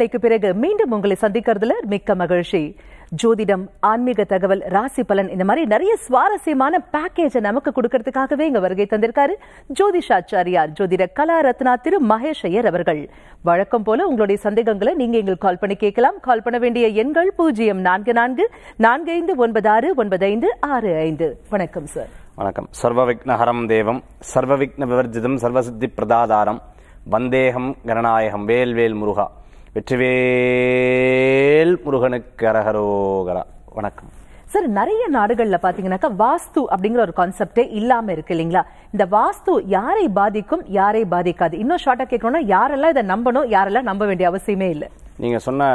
இடைவேளைக்கு பிறகு மீண்டும் உங்களை சந்திக்கிறதுல மிக்க மகிழ்ச்சி ஜோதிடம் ஆன்மீக தகவல் ராசி பலன் இந்த மாதிரி நிறைய சுவாரஸ்யமான பேக்கேஜ நமக்கு கொடுக்கறதுக்காகவே இங்க வருகை தந்திருக்காரு ஜோதிஷாச்சாரியார் ஜோதிட கலா ரத்னா திரு மகேஷ் ஐயர் அவர்கள் வழக்கம் போல உங்களுடைய சந்தேகங்களை நீங்க எங்களுக்கு கால் பண்ணி கேட்கலாம் கால் பண்ண வேண்டிய எண்கள் பூஜ்ஜியம் நான்கு நான்கு நான்கு ஐந்து ஒன்பது ஆறு ஒன்பது ஐந்து ஆறு ஐந்து வணக்கம் சார் வணக்கம் சர்வ விக்னஹரம் தேவம் சர்வ விக்ன விவர்ஜிதம் சர்வசித்தி பிரதாதாரம் வந்தேகம் கனநாயகம் வேல்வேல் முருகா வெற்றிவேல் முருகனுக்கு அரகரோகரா வணக்கம் சார் நிறைய நாடுகள்ல பாத்தீங்கன்னாக்கா வாஸ்து அப்படிங்கிற ஒரு கான்செப்டே இல்லாம இருக்கு இல்லைங்களா இந்த வாஸ்து யாரை பாதிக்கும் யாரை பாதிக்காது இன்னும் ஷார்ட்டா கேட்கணும்னா யாரெல்லாம் இதை நம்பணும் யாரெல்லாம் நம்ப வேண்டிய அவசியமே இல்லை நீங்க சொன்ன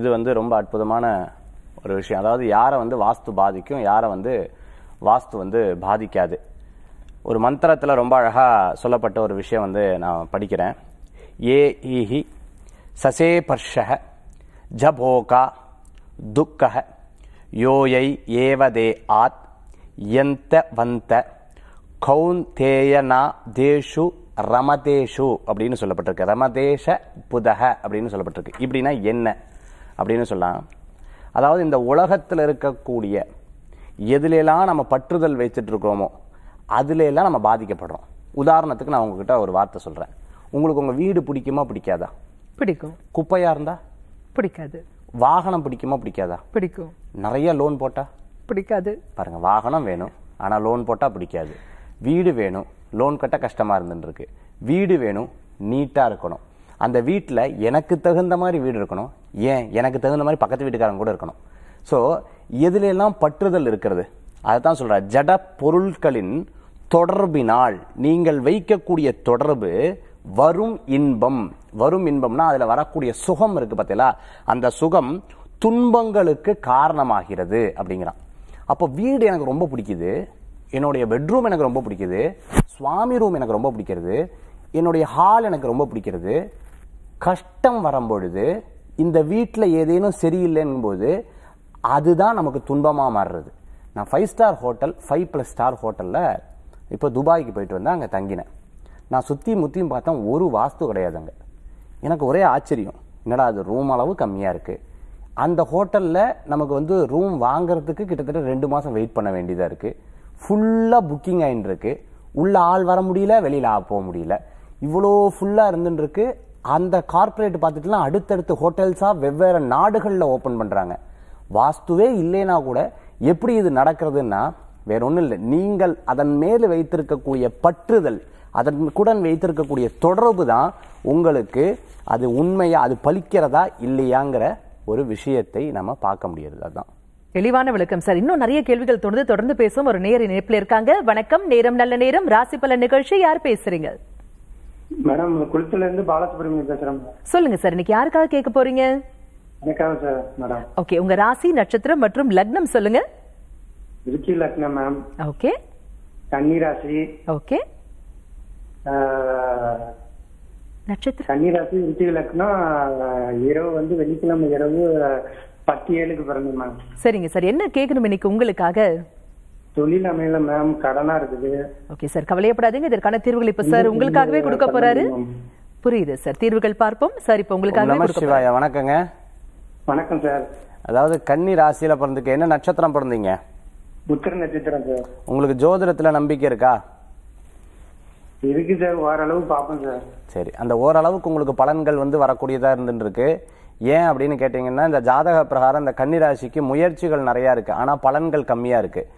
இது வந்து ரொம்ப அற்புதமான ஒரு விஷயம் அதாவது யாரை வந்து வாஸ்து பாதிக்கும் யாரை வந்து வாஸ்து வந்து பாதிக்காது ஒரு மந்திரத்தில் ரொம்ப அழகாக சொல்லப்பட்ட ஒரு விஷயம் வந்து நான் படிக்கிறேன் ஏஇஹி சசேபர்ஷ ஜபோகா துக்க யோயை ஏவதே ஆத் எந்த வந்த கௌந்தேயனா தேஷு ரமதேஷு அப்படின்னு சொல்லப்பட்டிருக்கு ரமதேஷ புதக அப்படின்னு சொல்லப்பட்டிருக்கு இப்படின்னா என்ன அப்படின்னு சொல்லலாம் அதாவது இந்த உலகத்தில் இருக்கக்கூடிய எதுலெல்லாம் நம்ம பற்றுதல் வச்சுட்ருக்கோமோ அதுலெல்லாம் நம்ம பாதிக்கப்படுறோம் உதாரணத்துக்கு நான் உங்ககிட்ட ஒரு வார்த்தை சொல்கிறேன் உங்களுக்கு உங்கள் வீடு பிடிக்குமா பிடிக்காதா பிடிக்கும் குப்பையாக இருந்தால் பிடிக்காது வாகனம் பிடிக்குமா பிடிக்காதா பிடிக்கும் நிறைய லோன் போட்டால் பிடிக்காது பாருங்கள் வாகனம் வேணும் ஆனால் லோன் போட்டால் பிடிக்காது வீடு வேணும் லோன் கட்ட கஷ்டமாக இருந்துருக்கு வீடு வேணும் நீட்டாக இருக்கணும் அந்த வீட்டில் எனக்கு தகுந்த மாதிரி வீடு இருக்கணும் ஏன் எனக்கு தகுந்த மாதிரி பக்கத்து வீட்டுக்காரங்க கூட இருக்கணும் ஸோ எதுலெல்லாம் பற்றுதல் இருக்கிறது அதை தான் சொல்கிற ஜட பொருட்களின் தொடர்பினால் நீங்கள் வைக்கக்கூடிய தொடர்பு வரும் இன்பம் வரும் இன்பம்னா அதில் வரக்கூடிய சுகம் இருக்குது பார்த்தீங்களா அந்த சுகம் துன்பங்களுக்கு காரணமாகிறது அப்படிங்கிறான் அப்போ வீடு எனக்கு ரொம்ப பிடிக்குது என்னுடைய பெட்ரூம் எனக்கு ரொம்ப பிடிக்குது சுவாமி ரூம் எனக்கு ரொம்ப பிடிக்கிறது என்னுடைய ஹால் எனக்கு ரொம்ப பிடிக்கிறது கஷ்டம் வரும்பொழுது இந்த வீட்டில் ஏதேனும் சரியில்லைங்கும்போது அதுதான் நமக்கு துன்பமாக மாறுறது நான் five star hotel five plus star ஹோட்டலில் இப்போ துபாய்க்கு போயிட்டு வந்தேன் அங்கே தங்கினேன் நான் சுற்றி முற்றியும் பார்த்தா ஒரு வாஸ்து கிடையாது அங்கே எனக்கு ஒரே ஆச்சரியம் என்னடா அது ரூம் அளவு கம்மியாக இருக்குது அந்த ஹோட்டலில் நமக்கு வந்து ரூம் வாங்குறதுக்கு கிட்டத்தட்ட ரெண்டு மாதம் வெயிட் பண்ண வேண்டியதாக இருக்குது ஃபுல்லாக புக்கிங் ஆகிட்டு இருக்கு உள்ளே ஆள் வர முடியல வெளியில் போக முடியல இவ்வளோ ஃபுல்லாக இருந்துட்டுருக்கு அந்த கார்ப்பரேட் பார்த்துட்டுலாம் அடுத்தடுத்து ஹோட்டல்ஸாக வெவ்வேறு நாடுகளில் ஓப்பன் பண்ணுறாங்க வாஸ்துவே இல்லைனா கூட எப்படி இது நடக்கிறதுன்னா வேற ஒன்றும் இல்லை நீங்கள் அதன் மேல் வைத்திருக்கக்கூடிய பற்றுதல் அதன் கூட வைத்திருக்கக்கூடிய தொடர்பு தான் உங்களுக்கு அது உண்மையாக அது பலிக்கிறதா இல்லையாங்கிற ஒரு விஷயத்தை நம்ம பார்க்க முடியறது அதுதான் தெளிவான விளக்கம் சார் இன்னும் நிறைய கேள்விகள் தொடர்ந்து தொடர்ந்து பேசும் ஒரு நேர் இணைப்பில் இருக்காங்க வணக்கம் நேரம் நல்ல நேரம் ராசி பல நிகழ்ச்சி யார் பேசுறீங்க மேடம் குளத்துல இருந்து பாலசுப்ரமணியம் பேசுறேன் சொல்லுங்க சார் இன்னைக்கு யாருக்காக கேட்க போறீங்க ஓகே உங்க ராசி நட்சத்திரம் மற்றும் லக்னம் சொல்லுங்க விருச்சி லக்னம் மேம் ஓகே கன்னி ராசி ஓகே நட்சத்திரம் சனி ராசி விருச்சிக விளக்குன்னா இரவு வந்து வெள்ளிக்கிழமை இரவு பத்து ஏழுக்கு பிறந்த மேம் சரிங்க சார் என்ன கேட்கணும் இன்னைக்கு உங்களுக்காக தொழில் அமையல மேம் கடனா இருக்குது ஓகே சார் கவலையப்படாதீங்க இதற்கான தீர்வுகள் இப்ப சார் உங்களுக்காகவே கொடுக்க போறாரு புரியுது சார் தீர்வுகள் பார்ப்போம் சார் இப்ப உங்களுக்காக சிவாயா வணக்கங்க வணக்கம் சார் அதாவது கன்னி ராசியில பிறந்துக்கு என்ன நட்சத்திரம் பிறந்தீங்க உத்திர நட்சத்திரம் சார் உங்களுக்கு ஜோதிடத்துல நம்பிக்கை இருக்கா இருக்கு சார் ஓரளவு பார்ப்போம் சார் சரி அந்த ஓரளவுக்கு உங்களுக்கு பலன்கள் வந்து வரக்கூடியதாக இருந்துருக்கு ஏன் அப்படின்னு கேட்டிங்கன்னா இந்த ஜாதக பிரகாரம் இந்த கன்னிராசிக்கு முயற்சிகள் நிறையா இருக்குது ஆனால் பலன்கள் கம்மியாக இருக்குது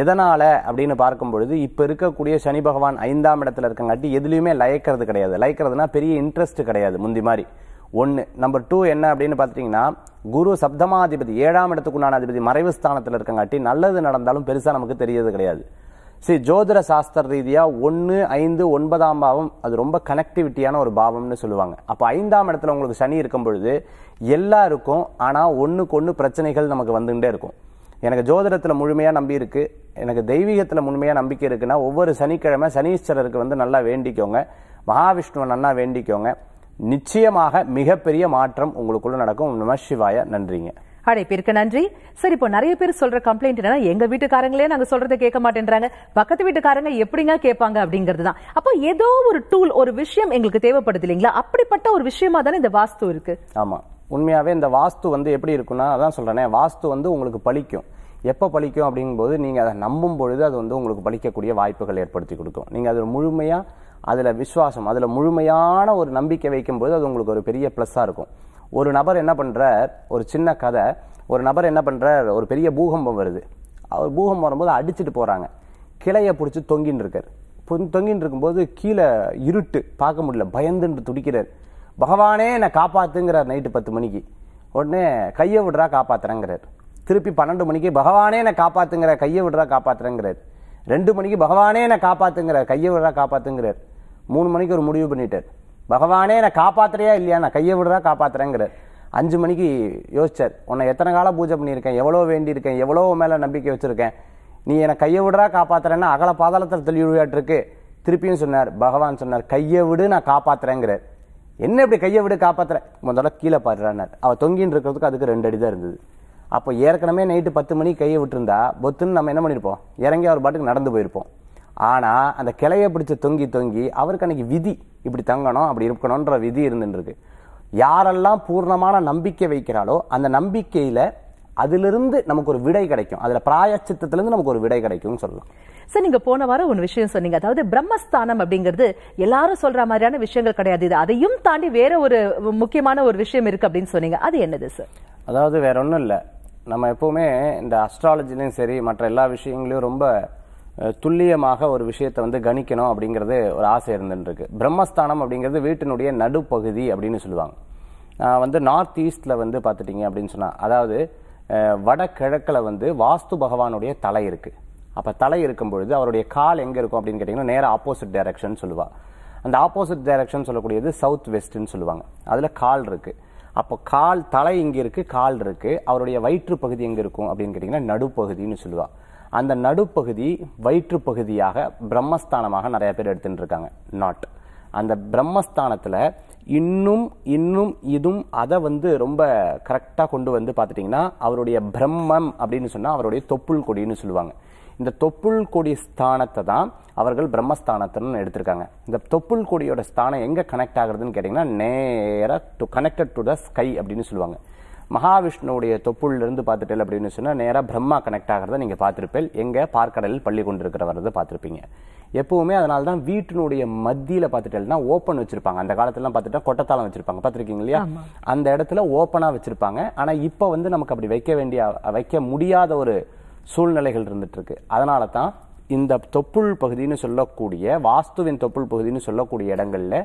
எதனால் அப்படின்னு பார்க்கும் பொழுது இப்போ இருக்கக்கூடிய சனி பகவான் ஐந்தாம் இடத்துல இருக்கங்காட்டி எதுலேயுமே லயக்கிறது கிடையாது லயக்கிறதுனா பெரிய இன்ட்ரெஸ்ட் கிடையாது முந்தி மாதிரி ஒன்று நம்பர் டூ என்ன அப்படின்னு பார்த்துட்டிங்கன்னா குரு சப்தமாதிபதி ஏழாம் இடத்துக்குண்டான அதிபதி மறைவு ஸ்தானத்தில் இருக்கங்காட்டி நல்லது நடந்தாலும் பெருசாக நமக்கு தெரியறது கிடையாது சரி ஜோதிர சாஸ்திர ரீதியாக ஒன்று ஐந்து ஒன்பதாம் பாவம் அது ரொம்ப கனெக்டிவிட்டியான ஒரு பாவம்னு சொல்லுவாங்க அப்போ ஐந்தாம் இடத்துல உங்களுக்கு சனி இருக்கும் பொழுது எல்லாருக்கும் ஆனால் ஒன்றுக்கு ஒன்று பிரச்சனைகள் நமக்கு வந்துகிட்டே இருக்கும் எனக்கு ஜோதிடத்தில் முழுமையாக நம்பி இருக்கு எனக்கு தெய்வீகத்தில் முழுமையாக நம்பிக்கை இருக்குன்னா ஒவ்வொரு சனிக்கிழமை சனீஸ்வரருக்கு வந்து நல்லா வேண்டிக்கோங்க மகாவிஷ்ணுவை நல்லா வேண்டிக்கோங்க நிச்சயமாக மிகப்பெரிய மாற்றம் உங்களுக்குள்ளே நடக்கும் நம சிவாய நன்றிங்க அழைப்பிற்கு நன்றி சரி இப்போ நிறைய பேர் சொல்ற கம்ப்ளைண்ட் என்னன்னா எங்க வீட்டுக்காரங்களே நாங்க சொல்றதை கேட்க மாட்டேன்றாங்க பக்கத்து வீட்டுக்காரங்க எப்படிங்க கேட்பாங்க அப்படிங்கிறது தான் அப்போ ஏதோ ஒரு டூல் ஒரு விஷயம் எங்களுக்கு தேவைப்படுது இல்லைங்களா அப்படிப்பட்ட ஒரு விஷயமா தானே இந்த வாஸ்து இருக்கு ஆமா உண்மையாவே இந்த வாஸ்து வந்து எப்படி இருக்குன்னா அதான் சொல்றேனே வாஸ்து வந்து உங்களுக்கு பழிக்கும் எப்போ பழிக்கும் அப்படிங்கும்போது நீங்கள் அதை நம்பும் பொழுது அது வந்து உங்களுக்கு பழிக்கக்கூடிய வாய்ப்புகள் ஏற்படுத்தி கொடுக்கும் நீங்கள் அதில் முழுமையாக அதில் விஸ்வாசம் அதில் முழுமையான ஒரு நம்பிக்கை வைக்கும்போது அது உங்களுக்கு ஒரு பெரிய ப்ளஸ்ஸாக இருக்கும் ஒரு நபர் என்ன பண்ணுறார் ஒரு சின்ன கதை ஒரு நபர் என்ன பண்ணுறார் ஒரு பெரிய பூகம்பம் வருது அவர் பூகம்பம் வரும்போது அடிச்சுட்டு போகிறாங்க கிளையை பிடிச்சி தொங்கின்னு இருக்கார் தொங்கின்னு இருக்கும்போது கீழே இருட்டு பார்க்க முடியல பயந்துன்னு துடிக்கிறார் பகவானே என்னை காப்பாற்றுங்கிறார் நைட்டு பத்து மணிக்கு உடனே கையை விடுறா காப்பாற்றுறேங்கிறார் திருப்பி பன்னெண்டு மணிக்கு பகவானே என்னை காப்பாற்றுங்கிற கையை விடுறா காப்பாற்றுறேங்கிறார் ரெண்டு மணிக்கு பகவானே என்னை காப்பாற்றுங்கிறார் கையை விடுறா காப்பாற்றுங்கிறார் மூணு மணிக்கு ஒரு முடிவு பண்ணிட்டார் பகவானே நான் காப்பாத்துறியா இல்லையா நான் கையை விடுறா காப்பாத்துறேங்கிறார் அஞ்சு மணிக்கு யோசிச்சார் உன்னை எத்தனை காலம் பூஜை பண்ணியிருக்கேன் எவ்வளோ வேண்டியிருக்கேன் எவ்வளோ மேலே நம்பிக்கை வச்சுருக்கேன் நீ என்னை கையை விடுறா காப்பாத்துறேன்னா அகல பாதாளத்தில் தெளிவுவியாட்டிருக்கு திருப்பியும் சொன்னார் பகவான் சொன்னார் கையை விடு நான் காப்பாத்துறேங்கிறார் என்ன இப்படி கையை விடு காப்பாற்றுறேன் முதல்ல கீழே பாடுறானார் அவள் தொங்கின்னு இருக்கிறதுக்கு அதுக்கு ரெண்டு அடி தான் இருந்தது அப்போ ஏற்கனவே நைட்டு பத்து மணிக்கு கையை விட்டுருந்தா பொத்துன்னு நம்ம என்ன பண்ணியிருப்போம் இறங்கி அவர் பாட்டுக்கு நடந்து போயிருப்போம் ஆனால் அந்த கிளையை பிடிச்சி தொங்கி தொங்கி அவருக்கு அன்னைக்கு விதி இப்படி தங்கணும் அப்படி இருக்கணுன்ற விதி இருந்துருக்கு யாரெல்லாம் பூர்ணமான நம்பிக்கை வைக்கிறாளோ அந்த நம்பிக்கையில் அதிலிருந்து நமக்கு ஒரு விடை கிடைக்கும் அதில் பிராயச்சித்தத்திலிருந்து நமக்கு ஒரு விடை கிடைக்கும்னு சொல்லலாம் சார் நீங்க போன வாரம் ஒரு விஷயம் சொன்னீங்க அதாவது பிரம்மஸ்தானம் அப்படிங்கிறது எல்லாரும் சொல்ற மாதிரியான விஷயங்கள் கிடையாது இது அதையும் தாண்டி வேற ஒரு முக்கியமான ஒரு விஷயம் இருக்கு அப்படின்னு சொன்னீங்க அது என்னது சார் அதாவது வேற ஒன்றும் இல்லை நம்ம எப்பவுமே இந்த அஸ்ட்ராலஜிலையும் சரி மற்ற எல்லா விஷயங்களையும் ரொம்ப துல்லியமாக ஒரு விஷயத்தை வந்து கணிக்கணும் அப்படிங்கிறது ஒரு ஆசை இருந்துருக்கு பிரம்மஸ்தானம் அப்படிங்கிறது வீட்டினுடைய நடுப்பகுதி அப்படின்னு சொல்லுவாங்க வந்து நார்த் ஈஸ்டில் வந்து பார்த்துட்டிங்க அப்படின்னு சொன்னால் அதாவது வடகிழக்கில் வந்து வாஸ்து பகவானுடைய தலை இருக்குது அப்போ தலை இருக்கும் பொழுது அவருடைய கால் எங்கே இருக்கும் அப்படின்னு கேட்டிங்கன்னா நேராக ஆப்போசிட் டைரக்ஷன் சொல்லுவாள் அந்த ஆப்போசிட் டைரக்ஷன் சொல்லக்கூடியது சவுத் வெஸ்ட்டுன்னு சொல்லுவாங்க அதில் கால் இருக்குது அப்போ கால் தலை இங்கே இருக்குது கால் இருக்குது அவருடைய வயிற்று பகுதி எங்கே இருக்கும் அப்படின்னு கேட்டிங்கன்னா நடுப்பகுதின்னு சொல்லுவாள் அந்த நடுப்பகுதி வயிற்று பகுதியாக பிரம்மஸ்தானமாக நிறைய பேர் எடுத்துட்டு இருக்காங்க நாட் அந்த பிரம்மஸ்தானத்தில் இன்னும் இன்னும் இதுவும் அதை வந்து ரொம்ப கரெக்டாக கொண்டு வந்து பார்த்துட்டிங்கன்னா அவருடைய பிரம்மம் அப்படின்னு சொன்னால் அவருடைய தொப்புள் கொடின்னு சொல்லுவாங்க இந்த தொப்புள் கொடி ஸ்தானத்தை தான் அவர்கள் பிரம்மஸ்தானத்தின்னு எடுத்திருக்காங்க இந்த தொப்புள் கொடியோட ஸ்தானம் எங்கே கனெக்ட் ஆகுறதுன்னு கேட்டிங்கன்னா நேராக to connected to the sky அப்படின்னு சொல்லுவாங்க மகாவிஷ்ணுடைய தொப்புள்லேருந்து பார்த்துட்டேன் அப்படின்னு சொன்னால் நேராக பிரம்மா கனெக்ட் ஆகிறத நீங்கள் பார்த்துருப்பேன் எங்கே பார்க்கடலில் பள்ளி இருக்கிற வரது பார்த்துருப்பீங்க எப்பவுமே அதனால தான் வீட்டினுடைய மத்தியில் பார்த்துட்டேன்னா ஓப்பன் வச்சிருப்பாங்க அந்த காலத்துலலாம் பார்த்துட்டா கொட்டத்தாளம் வச்சிருப்பாங்க பார்த்துருக்கீங்க இல்லையா அந்த இடத்துல ஓப்பனாக வச்சிருப்பாங்க ஆனால் இப்போ வந்து நமக்கு அப்படி வைக்க வேண்டிய வைக்க முடியாத ஒரு சூழ்நிலைகள் இருந்துட்டு இருக்கு அதனால தான் இந்த தொப்புள் பகுதின்னு சொல்லக்கூடிய வாஸ்துவின் தொப்புள் பகுதின்னு சொல்லக்கூடிய இடங்கள்ல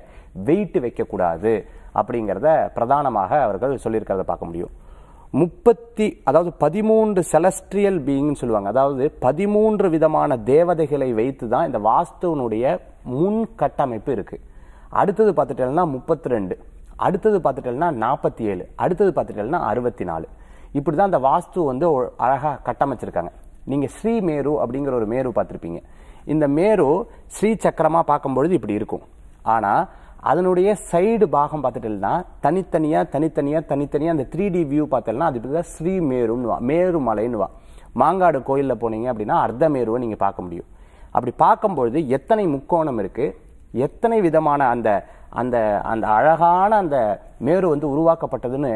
வெயிட் வைக்கக்கூடாது அப்படிங்கிறத பிரதானமாக அவர்கள் சொல்லியிருக்கிறத பார்க்க முடியும் முப்பத்தி அதாவது பதிமூன்று செலஸ்ட்ரியல் பீயிங்னு சொல்லுவாங்க அதாவது பதிமூன்று விதமான தேவதைகளை வைத்து தான் இந்த வாஸ்துவனுடைய முன் கட்டமைப்பு இருக்குது அடுத்தது பார்த்துட்டேன்னா முப்பத்தி ரெண்டு அடுத்தது பார்த்துட்டேன்னா நாற்பத்தி ஏழு அடுத்தது பார்த்துட்டேன்னா அறுபத்தி நாலு இப்படி தான் அந்த வாஸ்து வந்து அழகாக கட்டமைச்சிருக்காங்க நீங்கள் ஸ்ரீமேரு அப்படிங்கிற ஒரு மேரு பார்த்துருப்பீங்க இந்த மேரு ஸ்ரீ சக்கரமாக பார்க்கும்பொழுது இப்படி இருக்கும் ஆனால் அதனுடைய சைடு பாகம் பார்த்துட்டோம்னா தனித்தனியாக தனித்தனியாக தனித்தனியாக அந்த த்ரீ டி வியூ பார்த்தோம்னா அது ஸ்ரீமேருன்னு ஸ்ரீ மேருன்னுவா மேரு மாங்காடு கோயிலில் போனீங்க அப்படின்னா அர்த்த மேருவை நீங்கள் பார்க்க முடியும் அப்படி பார்க்கும்பொழுது எத்தனை முக்கோணம் இருக்குது எத்தனை விதமான அந்த அந்த அந்த அழகான அந்த மேரு வந்து உருவாக்கப்பட்டதுன்னு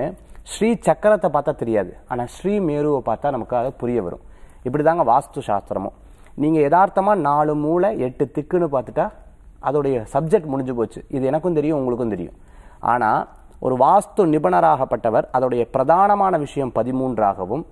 ஸ்ரீ சக்கரத்தை பார்த்தா தெரியாது ஆனால் ஸ்ரீ மேருவை பார்த்தா நமக்கு அது புரிய வரும் இப்படி தாங்க வாஸ்து சாஸ்திரமும் நீங்கள் யதார்த்தமாக நாலு மூளை எட்டு திக்குன்னு பார்த்துட்டா அதோடைய சப்ஜெக்ட் முடிஞ்சு போச்சு இது எனக்கும் தெரியும் உங்களுக்கும் தெரியும் ஆனால் ஒரு வாஸ்து நிபுணராகப்பட்டவர் அதோடைய பிரதானமான விஷயம் பதிமூன்றாகவும்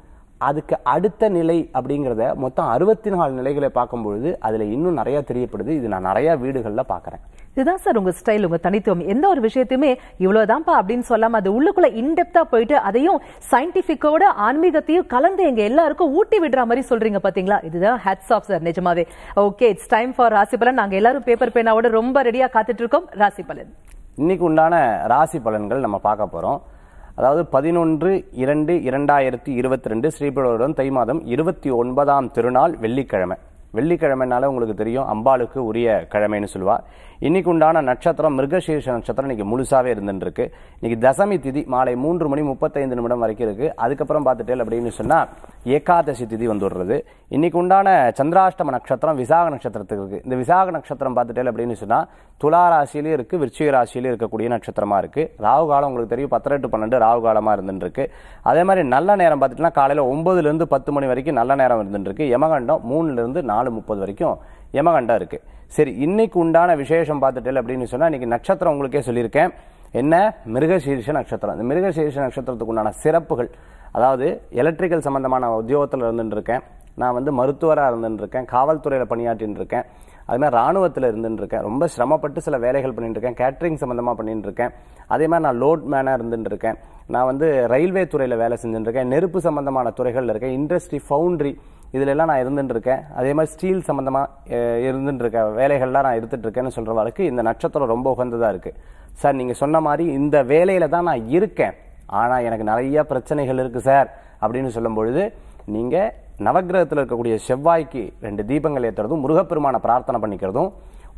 அதுக்கு அடுத்த நிலை அப்படிங்கிறத மொத்தம் அறுபத்தி நாலு நிலைகளை பார்க்கும்பொழுது அதில் இன்னும் நிறையா தெரியப்படுது இது நான் நிறையா வீடுகளில் பார்க்குறேன் இதுதான் சார் உங்க ஸ்டைல் உங்க தனித்துவம் எந்த ஒரு விஷயத்தையுமே இவ்வளவுதான்ப்பா அப்படின்னு சொல்லாம அது உள்ளுக்குள்ள இன்டெப்தா போயிட்டு அதையும் சயின்டிபிக்கோட ஆன்மீகத்தையும் கலந்து எங்க எல்லாருக்கும் ஊட்டி விடுற மாதிரி சொல்றீங்க பாத்தீங்களா இதுதான் ஹெட்ஸ் ஆஃப் சார் நிஜமாவே ஓகே இட்ஸ் டைம் ஃபார் ராசி பலன் நாங்க எல்லாரும் பேப்பர் பேனாவோட ரொம்ப ரெடியா காத்துட்டு இருக்கோம் ராசி பலன் இன்னைக்கு உண்டான ராசி பலன்கள் நம்ம பார்க்க போறோம் அதாவது பதினொன்று இரண்டு இரண்டாயிரத்தி இருபத்தி ரெண்டு ஸ்ரீபுரம் தை மாதம் இருபத்தி ஒன்பதாம் திருநாள் வெள்ளிக்கிழமை வெள்ளிக்கிழமைனால உங்களுக்கு தெரியும் அம்பாளுக்கு உரிய கிழமைன்னு சொல்லுவாள் இன்னைக்கு உண்டான நட்சத்திரம் மிருகசீர்ஷ நட்சத்திரம் இன்னைக்கு முழுசாவே இருந்துருக்கு இன்னைக்கு தசமி திதி மாலை மூன்று மணி முப்பத்தைந்து நிமிடம் வரைக்கும் இருக்கு அதுக்கப்புறம் பார்த்துட்டேன் அப்படின்னு சொன்னா ஏகாதசி திதி வந்துடுறது இன்னைக்கு உண்டான சந்திராஷ்டம நட்சத்திரம் விசாக நட்சத்திரத்துக்கு இருக்கு இந்த விசாக நட்சத்திரம் பார்த்துட்டேன் அப்படின்னு சொன்னா துலா ராசியிலும் இருக்கு விருச்சிக ராசியிலும் இருக்கக்கூடிய நட்சத்திரமா இருக்கு ராகு காலம் உங்களுக்கு தெரியும் பத்தரை டு பன்னெண்டு ராகு காலமா இருந்துருக்கு அதே மாதிரி நல்ல நேரம் பார்த்துட்டுனா காலையில ஒன்பதுல இருந்து பத்து மணி வரைக்கும் நல்ல நேரம் இருந்துருக்கு யமகண்டம் மூணுல இருந்து நாலு முப்பது வரைக்கும் யமகண்டா இருக்குது சரி இன்னைக்கு உண்டான விசேஷம் பார்த்துட்டேன் அப்படின்னு சொன்னால் இன்னைக்கு நட்சத்திரம் உங்களுக்கே சொல்லியிருக்கேன் என்ன மிருகசீர்ஷ நட்சத்திரம் இந்த மிருகசீர்ஷ நட்சத்திரத்துக்கு உண்டான சிறப்புகள் அதாவது எலக்ட்ரிக்கல் சம்மந்தமான உத்தியோகத்தில் இருக்கேன் நான் வந்து மருத்துவராக இருக்கேன் காவல்துறையில் பணியாற்றின்னு இருக்கேன் அதுமாதிரி ராணுவத்தில் இருக்கேன் ரொம்ப சிரமப்பட்டு சில வேலைகள் இருக்கேன் கேட்ரிங் சம்மந்தமாக இருக்கேன் அதே மாதிரி நான் லோட் மேனாக இருக்கேன் நான் வந்து ரயில்வே துறையில் வேலை செஞ்சுட்டுருக்கேன் நெருப்பு சம்மந்தமான துறைகளில் இருக்கேன் இண்டஸ்ட்ரி ஃபவுண்ட்ரி இதிலெல்லாம் நான் இருந்துருக்கேன் அதே மாதிரி ஸ்டீல் சம்மந்தமாக இருந்துட்டுருக்கேன் வேலைகள்லாம் நான் எடுத்துகிட்ருக்கேன்னு சொல்கிறவளுக்கு இந்த நட்சத்திரம் ரொம்ப உகந்ததாக இருக்குது சார் நீங்கள் சொன்ன மாதிரி இந்த வேலையில் தான் நான் இருக்கேன் ஆனால் எனக்கு நிறைய பிரச்சனைகள் இருக்குது சார் அப்படின்னு சொல்லும் பொழுது நீங்கள் நவகிரகத்தில் இருக்கக்கூடிய செவ்வாய்க்கு ரெண்டு தீபங்கள் ஏற்றுறதும் முருகப்பெருமான பிரார்த்தனை பண்ணிக்கிறதும்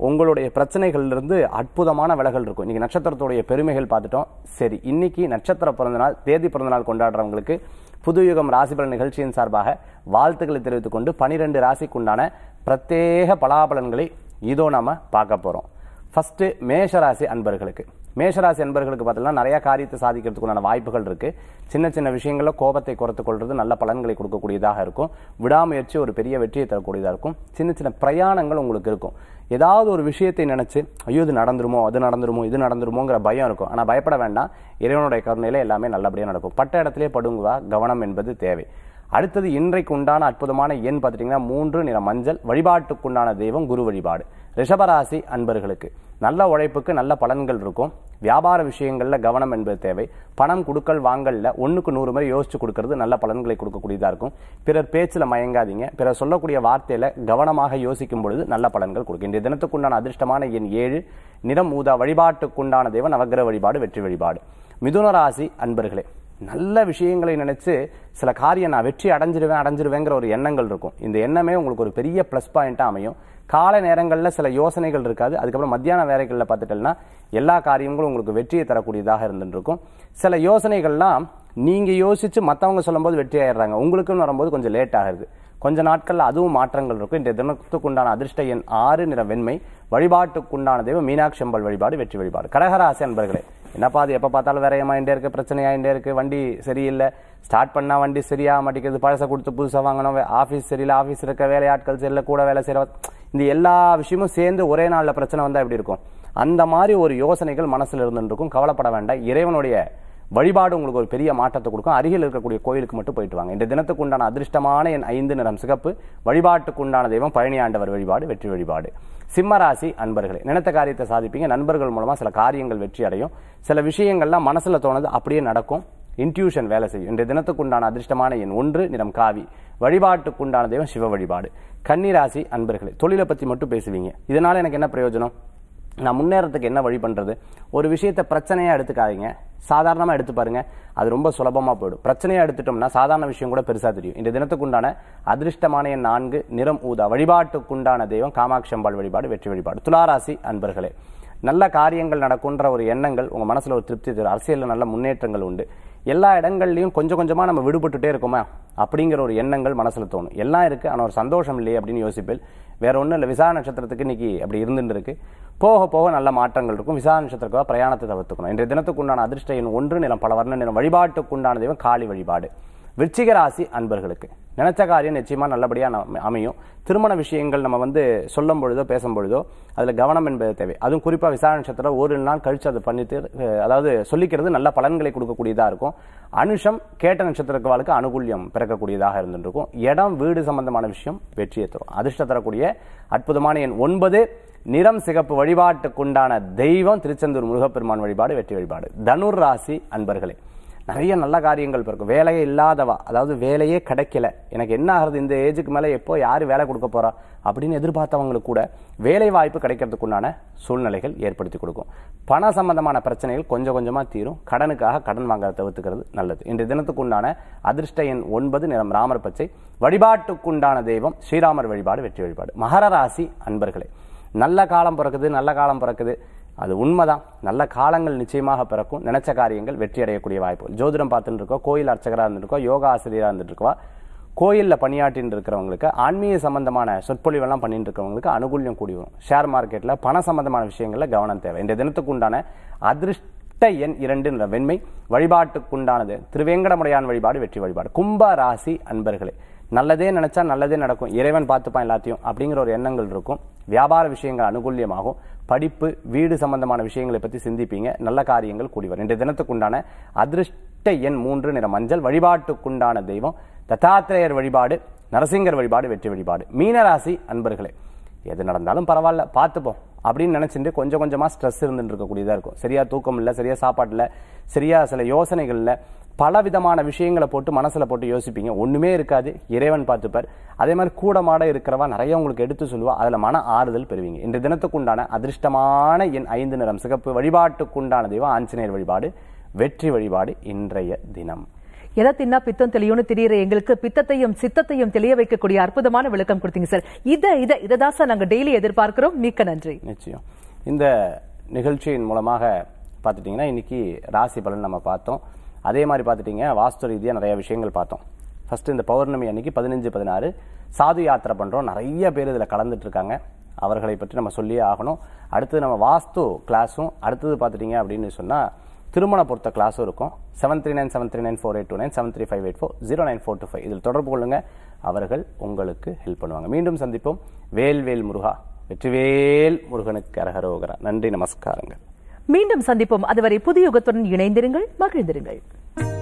உங்களுடைய பிரச்சனைகள்லேருந்து அற்புதமான விலகல் இருக்கும் இன்றைக்கி நட்சத்திரத்துடைய பெருமைகள் பார்த்துட்டோம் சரி இன்னைக்கு நட்சத்திர பிறந்தநாள் தேதி பிறந்தநாள் கொண்டாடுறவங்களுக்கு புதுயுகம் ராசிபல நிகழ்ச்சியின் சார்பாக வாழ்த்துக்களை தெரிவித்துக் கொண்டு பனிரெண்டு ராசிக்குண்டான பிரத்யேக பலாபலன்களை இதோ நாம் பார்க்க போகிறோம் ஃபஸ்ட்டு மேஷராசி அன்பர்களுக்கு மேஷராசி அன்பர்களுக்கு பார்த்தீங்கன்னா நிறைய காரியத்தை உண்டான வாய்ப்புகள் இருக்குது சின்ன சின்ன விஷயங்களில் கோபத்தை குறைத்து கொள்வது நல்ல பலன்களை கொடுக்கக்கூடியதாக இருக்கும் விடாமுயற்சி ஒரு பெரிய வெற்றியை தரக்கூடியதாக இருக்கும் சின்ன சின்ன பிரயாணங்கள் உங்களுக்கு இருக்கும் ஏதாவது ஒரு விஷயத்தை நினச்சி ஐயோ இது நடந்துருமோ அது நடந்துருமோ இது நடந்துருமோங்கிற பயம் இருக்கும் ஆனால் பயப்பட வேண்டாம் இறைவனுடைய கருணையில் எல்லாமே நல்லபடியாக நடக்கும் பட்ட இடத்துலேயே படுங்குவா கவனம் என்பது தேவை அடுத்தது இன்றைக்கு உண்டான அற்புதமான எண் பார்த்துட்டிங்கன்னா மூன்று நிற மஞ்சள் வழிபாட்டுக்குண்டான தெய்வம் குரு வழிபாடு ரிஷபராசி அன்பர்களுக்கு நல்ல உழைப்புக்கு நல்ல பலன்கள் இருக்கும் வியாபார விஷயங்களில் கவனம் என்பது தேவை பணம் கொடுக்கல் வாங்கலில் ஒன்றுக்கு நூறு முறை யோசிச்சு கொடுக்கறது நல்ல பலன்களை கொடுக்கக்கூடியதாக இருக்கும் பிறர் பேச்சில் மயங்காதீங்க பிறர் சொல்லக்கூடிய வார்த்தையில் கவனமாக யோசிக்கும் பொழுது நல்ல பலன்கள் கொடுக்கும் இந்த தினத்துக்குண்டான அதிர்ஷ்டமான எண் ஏழு நிறம் ஊதா வழிபாட்டுக்குண்டான தெய்வம் நவகிர வழிபாடு வெற்றி வழிபாடு மிதுன ராசி அன்பர்களே நல்ல விஷயங்களை நினச்சி சில காரியம் நான் வெற்றி அடைஞ்சிருவேன் அடைஞ்சிருவேங்கிற ஒரு எண்ணங்கள் இருக்கும் இந்த எண்ணமே உங்களுக்கு ஒரு பெரிய ப்ளஸ் பாயிண்ட்டாக அமையும் காலை நேரங்களில் சில யோசனைகள் இருக்காது அதுக்கப்புறம் மத்தியான வேலைகளில் பார்த்துட்டோம்னா எல்லா காரியங்களும் உங்களுக்கு வெற்றியை தரக்கூடியதாக இருந்துருக்கும் சில யோசனைகள்லாம் நீங்கள் யோசித்து மற்றவங்க சொல்லும்போது வெற்றி ஆயிடுறாங்க உங்களுக்குன்னு வரும்போது கொஞ்சம் லேட் ஆகுது கொஞ்ச நாட்களில் அதுவும் மாற்றங்கள் இருக்கும் இந்த தினத்துக்குண்டான அதிர்ஷ்ட எண் ஆறு நிற வெண்மை வழிபாட்டுக்குண்டான தெய்வம் மீனாட்சி அம்பல் வழிபாடு வெற்றி வழிபாடு கடகராசி அன்பர்களே என்னப்பா அது எப்போ பார்த்தாலும் விரயமாகிட்டே இருக்குது பிரச்சனையாகிட்டே இருக்குது வண்டி சரியில்லை ஸ்டார்ட் பண்ணால் வண்டி சரியாக மாட்டேங்குது பழசை கொடுத்து புதுசாக வாங்கணும் ஆஃபீஸ் சரியில்லை ஆஃபீஸ் இருக்க வேலையாட்கள் சரியில்லை கூட வேலை செய்கிற இந்த எல்லா விஷயமும் சேர்ந்து ஒரே நாளில் பிரச்சனை வந்தால் எப்படி இருக்கும் அந்த மாதிரி ஒரு யோசனைகள் மனசில் இருந்துருக்கும் கவலைப்பட வேண்டாம் இறைவனுடைய வழிபாடு உங்களுக்கு ஒரு பெரிய மாற்றத்தை கொடுக்கும் அருகில் இருக்கக்கூடிய கோயிலுக்கு மட்டும் போயிட்டு வாங்க இந்த தினத்துக்கு உண்டான அதிர்ஷ்டமான என் ஐந்து நிறம் சிகப்பு வழிபாட்டுக்கு உண்டான தெய்வம் பழனி ஆண்டவர் வழிபாடு வெற்றி வழிபாடு சிம்மராசி அன்பர்களே நினைத்த காரியத்தை சாதிப்பீங்க நண்பர்கள் மூலமாக சில காரியங்கள் வெற்றி அடையும் சில விஷயங்கள்லாம் மனசில் தோணுது அப்படியே நடக்கும் இன்ட்யூஷன் வேலை செய்யும் இன்றைய தினத்துக்குண்டான அதிர்ஷ்டமான என் ஒன்று நிறம் காவி வழிபாட்டுக்குண்டான தெய்வம் சிவ வழிபாடு கன்னிராசி அன்பர்களே தொழிலை பற்றி மட்டும் பேசுவீங்க இதனால் எனக்கு என்ன பிரயோஜனம் நான் முன்னேறத்துக்கு என்ன வழி பண்ணுறது ஒரு விஷயத்தை பிரச்சனையாக எடுத்துக்காதீங்க சாதாரணமாக எடுத்து பாருங்கள் அது ரொம்ப சுலபமாக போயிடும் பிரச்சனையாக எடுத்துட்டோம்னா சாதாரண விஷயம் கூட பெருசாக தெரியும் இந்த தினத்துக்குண்டான அதிர்ஷ்டமான என் நான்கு நிறம் ஊதா வழிபாட்டுக்குண்டான தெய்வம் காமாட்சி வழிபாடு வெற்றி வழிபாடு துளாராசி அன்பர்களே நல்ல காரியங்கள் நடக்குன்ற ஒரு எண்ணங்கள் உங்கள் மனசில் ஒரு திருப்தி தரும் அரசியலில் நல்ல முன்னேற்றங்கள் உண்டு எல்லா இடங்கள்லையும் கொஞ்சம் கொஞ்சமாக நம்ம விடுபட்டுட்டே இருக்குமா அப்படிங்கிற ஒரு எண்ணங்கள் மனசில் தோணும் எல்லாம் இருக்குது ஆனால் ஒரு சந்தோஷம் இல்லையே அப்படின்னு யோசிப்பில் வேற ஒன்றும் இல்லை விசா நட்சத்திரத்துக்கு இன்றைக்கி அப்படி இருந்துட்டு இருக்கு போக போக நல்ல மாற்றங்கள் இருக்கும் விசா நட்சத்திரக்காக பிரயாணத்தை தவிர்த்துக்கணும் இன்றைய தினத்துக்கு உண்டான அதிர்ஷ்ட எண் ஒன்று நிலம் பல வர்ண நிலம் வழிபாட்டுக்குண்டான தெய்வம் காளி வழிபாடு விருச்சிக ராசி அன்பர்களுக்கு நினைச்ச காரியம் நிச்சயமாக நல்லபடியாக அமையும் திருமண விஷயங்கள் நம்ம வந்து சொல்லும் பொழுதோ பேசும் பொழுதோ அதில் கவனம் என்பது தேவை அதுவும் குறிப்பாக விசாரணை நட்சத்திரம் ஒரு நாள் கழித்து அதை பண்ணிட்டு அதாவது சொல்லிக்கிறது நல்ல பலன்களை கொடுக்கக்கூடியதாக இருக்கும் அனுஷம் கேட்ட வாழ்க்கை அனுகூல்யம் பிறக்கக்கூடியதாக இருந்துருக்கும் இடம் வீடு சம்பந்தமான விஷயம் வெற்றியை தரும் அதிர்ஷ்ட தரக்கூடிய அற்புதமான எண் ஒன்பது நிறம் சிகப்பு வழிபாட்டுக்குண்டான தெய்வம் திருச்செந்தூர் முருகப்பெருமான் வழிபாடு வெற்றி வழிபாடு தனுர் ராசி அன்பர்களே நிறைய நல்ல காரியங்கள் இருக்கும் வேலையே இல்லாதவா அதாவது வேலையே கிடைக்கல எனக்கு என்ன ஆகுது இந்த ஏஜுக்கு மேலே எப்போ யார் வேலை கொடுக்க போகிறா அப்படின்னு எதிர்பார்த்தவங்களுக்கு கூட வேலை வாய்ப்பு கிடைக்கிறதுக்குண்டான சூழ்நிலைகள் ஏற்படுத்தி கொடுக்கும் பண சம்பந்தமான பிரச்சனைகள் கொஞ்சம் கொஞ்சமாக தீரும் கடனுக்காக கடன் வாங்க தவிர்த்துக்கிறது நல்லது இன்றைய தினத்துக்குண்டான அதிர்ஷ்ட எண் ஒன்பது நிறம் ராமர் பச்சை வழிபாட்டுக்குண்டான தெய்வம் ஸ்ரீராமர் வழிபாடு வெற்றி வழிபாடு மகர ராசி அன்பர்களே நல்ல காலம் பிறக்குது நல்ல காலம் பிறக்குது அது உண்மைதான் நல்ல காலங்கள் நிச்சயமாக பிறக்கும் நினைச்ச காரியங்கள் வெற்றி அடையக்கூடிய வாய்ப்பு ஜோதிடம் பார்த்துட்டு இருக்கோம் கோயில் அர்ச்சகராக இருந்துருக்கோம் யோகா ஆசிரியராக இருந்துருக்கோம் கோயிலில் பணியாற்றின் இருக்கிறவங்களுக்கு ஆன்மீக சம்பந்தமான சொற்பொழிவெல்லாம் பண்ணிட்டு இருக்கிறவங்களுக்கு அனுகூல்யம் கூடி வரும் ஷேர் மார்க்கெட்டில் பண சம்பந்தமான விஷயங்களில் கவனம் தேவை இந்த தினத்துக்கு உண்டான அதிர்ஷ்ட எண் இரண்டுன்ற வெண்மை வழிபாட்டுக்குண்டானது திருவேங்கடமுடையான் வழிபாடு வெற்றி வழிபாடு கும்ப ராசி அன்பர்களே நல்லதே நினைச்சா நல்லதே நடக்கும் இறைவன் பார்த்துப்பான் எல்லாத்தையும் அப்படிங்கிற ஒரு எண்ணங்கள் இருக்கும் வியாபார விஷயங்கள் அனுகூலியமாகும் படிப்பு வீடு சம்பந்தமான விஷயங்களை பற்றி சிந்திப்பீங்க நல்ல காரியங்கள் கூடி வரும் இன்றைய தினத்துக்குண்டான அதிர்ஷ்ட எண் மூன்று நிற மஞ்சள் வழிபாட்டுக்குண்டான தெய்வம் தத்தாத்திரேயர் வழிபாடு நரசிங்கர் வழிபாடு வெற்றி வழிபாடு மீனராசி அன்பர்களே எது நடந்தாலும் பரவாயில்ல பார்த்துப்போம் அப்படின்னு நினச்சிட்டு கொஞ்சம் கொஞ்சமாக ஸ்ட்ரெஸ் இருந்துட்டு இருக்கக்கூடியதாக இருக்கும் சரியாக தூக்கம் இல்லை சரியாக சாப்பாட்டில் சரியாக சில யோசனைகளில் பல விதமான விஷயங்களை போட்டு மனசில் போட்டு யோசிப்பீங்க ஒன்றுமே இருக்காது இறைவன் பார்த்துப்பார் அதே மாதிரி கூடமாட இருக்கிறவா நிறைய உங்களுக்கு எடுத்து சொல்லுவா அதில் மன ஆறுதல் பெறுவீங்க இன்று தினத்துக்குண்டான அதிர்ஷ்டமான என் ஐந்து நிறம் சிகப்பு வழிபாட்டுக்குண்டான தெய்வம் ஆஞ்சநேயர் வழிபாடு வெற்றி வழிபாடு இன்றைய தினம் எதை தின்னா பித்தம் தெளியும்னு தெரியுற எங்களுக்கு பித்தத்தையும் சித்தத்தையும் தெளிய வைக்கக்கூடிய அற்புதமான விளக்கம் கொடுத்தீங்க சார் இதை இதை இதை தான் சார் நாங்கள் டெய்லி எதிர்பார்க்கிறோம் மிக்க நன்றி நிச்சயம் இந்த நிகழ்ச்சியின் மூலமாக பார்த்துட்டிங்கன்னா இன்னைக்கு ராசி பலன் நம்ம பார்த்தோம் அதே மாதிரி பார்த்துட்டிங்க வாஸ்து ரீதியாக நிறையா விஷயங்கள் பார்த்தோம் ஃபஸ்ட்டு இந்த பௌர்ணமி அன்னைக்கு பதினஞ்சு பதினாறு சாது யாத்திரை பண்ணுறோம் நிறைய பேர் இதில் கலந்துட்டுருக்காங்க அவர்களை பற்றி நம்ம சொல்லியே ஆகணும் அடுத்தது நம்ம வாஸ்து கிளாஸும் அடுத்தது பார்த்துட்டிங்க அப்படின்னு சொன்னால் திருமண பொறுத்த கிளாஸும் இருக்கும் seven three nine seven three nine four eight two nine seven three five eight four zero nine four two five இதில் தொடர்பு கொள்ளுங்கள் அவர்கள் உங்களுக்கு ஹெல்ப் பண்ணுவாங்க மீண்டும் சந்திப்போம் வேல்வேல் முருகா வெற்றிவேல் முருகனுக்கு அரகரோகரா நன்றி நமஸ்காரங்கள் மீண்டும் சந்திப்போம் அதுவரை புதியுகத்துடன் இணைந்திருங்கள் மகிழ்ந்திருங்கள்